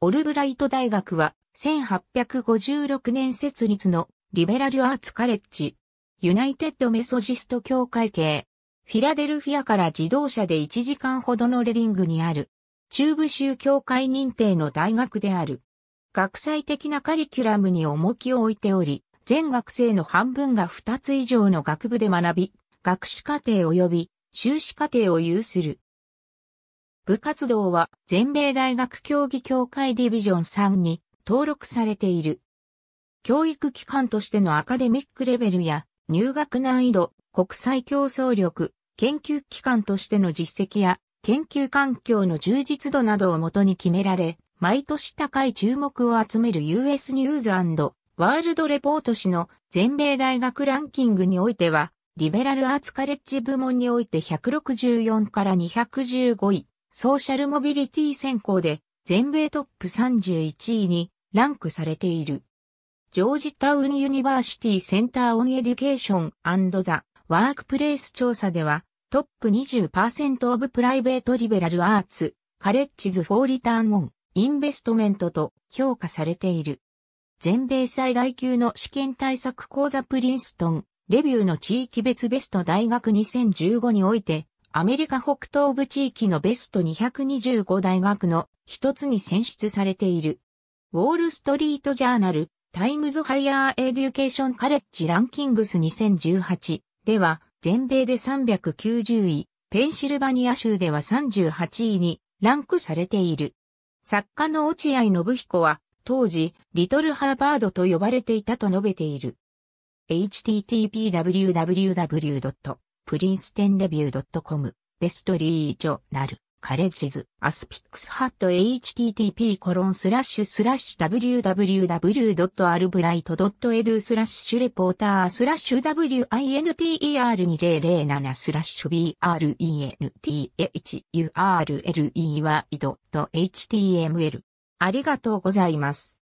オルブライト大学は1856年設立のリベラルアーツカレッジ、ユナイテッドメソジスト協会系、フィラデルフィアから自動車で1時間ほどのレディングにある、中部州協会認定の大学である。学際的なカリキュラムに重きを置いており、全学生の半分が2つ以上の学部で学び、学士課程及び修士課程を有する。部活動は全米大学競技協会ディビジョン3に登録されている。教育機関としてのアカデミックレベルや入学難易度、国際競争力、研究機関としての実績や研究環境の充実度などをもとに決められ、毎年高い注目を集める US ニューズワールドレポート誌の全米大学ランキングにおいては、リベラルアーツカレッジ部門において164から215位、ソーシャルモビリティ選考で全米トップ31位にランクされている。ジョージタウンユニバーシティセンターオンエデュケーションザ・ワークプレイス調査ではトップ20%オブプライベートリベラルアーツ、カレッジズ・フォー・リターン・オン、インベストメントと評価されている。全米最大級の試験対策講座プリンストン、レビューの地域別ベスト大学2015において、アメリカ北東部地域のベスト225大学の一つに選出されている。ウォールストリートジャーナル、タイムズハイヤーエデュケーションカレッジランキングス2018では、全米で390位、ペンシルバニア州では38位にランクされている。作家の落合信彦は、当時、リトルハーバードと呼ばれていたと述べている。http://www. プリンステンレビュー .com、ベストリージョナル、カレッジズ、アスピックスハット http コロンスラッシュスラッシュ www.albright.edu スラッシュレポータースラッシュ winter2007 スラッシュ b r e n t h u r l e y h t m l ありがとうございます。